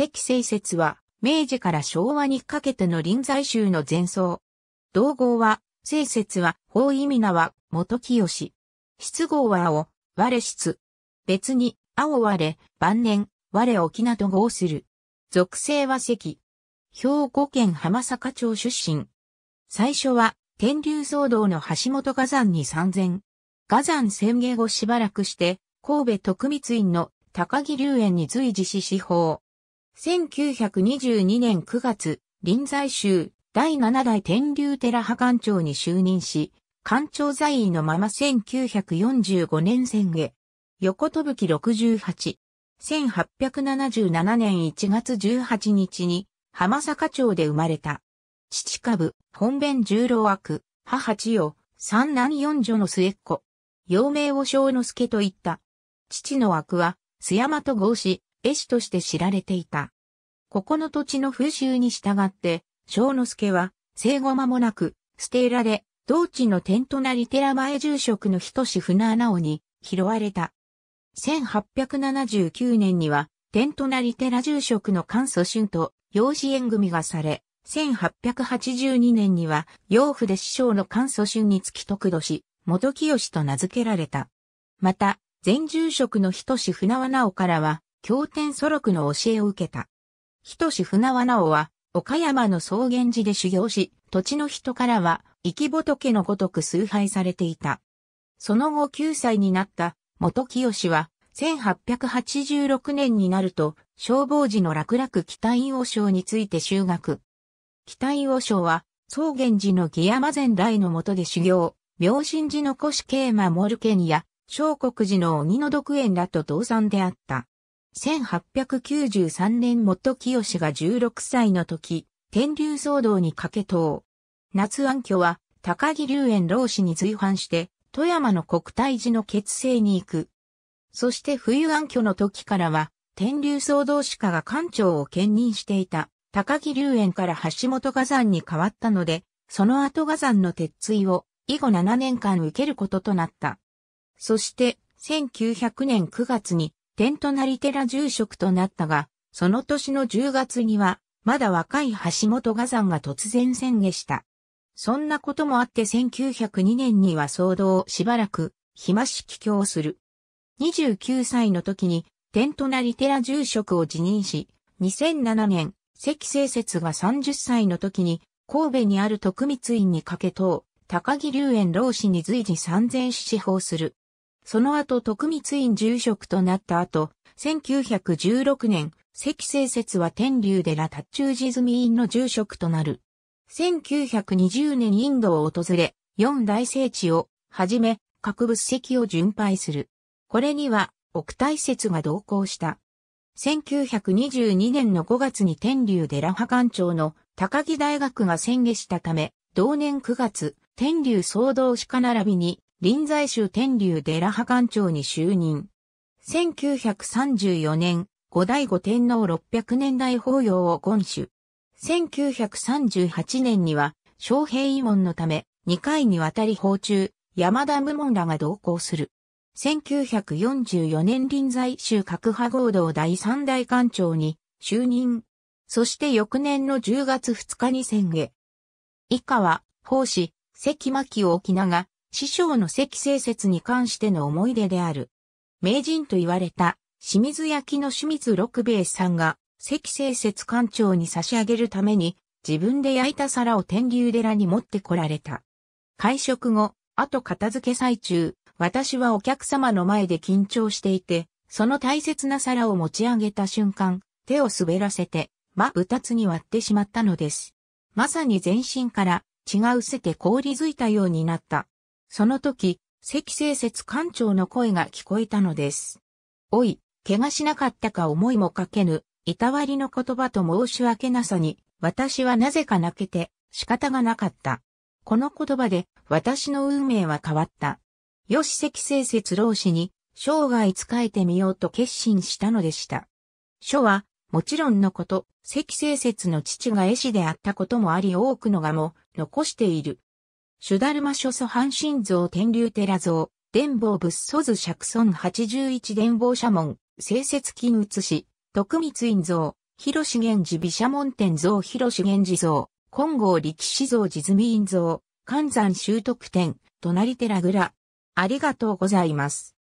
関清説は、明治から昭和にかけての臨済宗の前奏。道号は、清説は、法意味名は、元清。質号は青、我質。別に、青我、晩年、我沖縄ど号する。属性は関。兵庫県浜坂町出身。最初は、天竜騒動の橋本火山に参戦。火山宣言をしばらくして、神戸徳光院の高木隆園に随時し司法。1922年9月、臨済宗第7代天竜寺派館長に就任し、館長在位のまま1945年戦へ。横飛ぶ68。1877年1月18日に浜坂町で生まれた。父株、本弁十郎悪、母千代、三男四女の末っ子。幼名を正之助と言った。父の悪は、須山と合子、絵師として知られていた。ここの土地の風習に従って、正之助は、生後間もなく、捨てられ、同地の天となり寺前住職の人志船穴尾に拾われた。1879年には、天となり寺住職の関祖春と養子縁組がされ、1882年には、養父で師匠の関祖春につき得度し、元清と名付けられた。また、前住職の人志船穴尾からは、経典祖録の教えを受けた。人志船和直は、岡山の草原寺で修行し、土地の人からは、生き仏のごとく崇拝されていた。その後9歳になった元清は、1886年になると、消防寺の楽々北院王将について修学。北院王将は、草原寺の木山前大の下で修行、明神寺の古市慶馬モルケンや、小国寺の鬼の独園らと同山であった。1893年元清が16歳の時、天竜騒動にかけ党。夏暗挙は高木龍園老子に随伴して、富山の国体寺の結成に行く。そして冬暗挙の時からは、天竜騒動士家が官庁を兼任していた、高木龍園から橋本火山に変わったので、その後火山の鉄追を、以後7年間受けることとなった。そして、1900年9月に、天り寺住職となったが、その年の10月には、まだ若い橋本画山が突然宣言した。そんなこともあって1902年には騒動をしばらく、暇し帰郷する。29歳の時に、天り寺住職を辞任し、2007年、関清節が30歳の時に、神戸にある徳光院にかけ等、高木龍園老師に随時三千死司法する。その後徳光院住職となった後、1916年、関清節は天竜寺達中寺住院の住職となる。1920年インドを訪れ、四大聖地を、はじめ、各物石を巡拝する。これには、奥大説が同行した。1922年の5月に天竜寺派館長の高木大学が宣言したため、同年9月、天竜総動士科並びに臨済宗天竜寺派館長に就任。1934年、後醍醐天皇600年代法要を言主。1938年には、昌平慰問のため、2回にわたり訪中、山田無門らが同行する。1944年臨済宗各派合同第三代館長に就任。そして翌年の10月2日に宣言。以下は、奉仕、関巻沖永、師匠の石清説に関しての思い出である。名人と言われた清水焼の清水六兵衛さんが石清説館長に差し上げるために自分で焼いた皿を天竜寺に持ってこられた。会食後、後片付け最中、私はお客様の前で緊張していて、その大切な皿を持ち上げた瞬間、手を滑らせて、ま二つに割ってしまったのです。まさに全身から血が失せて凍りづいたようになった。その時、赤星節艦長の声が聞こえたのです。おい、怪我しなかったか思いもかけぬ、いたわりの言葉と申し訳なさに、私はなぜか泣けて、仕方がなかった。この言葉で、私の運命は変わった。よし赤星節老師に、生涯仕えてみようと決心したのでした。書は、もちろんのこと、赤星節の父が絵師であったこともあり多くのがも残している。シュダルマ諸祖半神像天竜寺像、伝法仏祖図釈尊十一伝法社門、聖雪金写し、徳光院像、広重寺美社門天像広重寺像、金剛力士像地積院像、関山修徳天、隣寺蔵。ありがとうございます。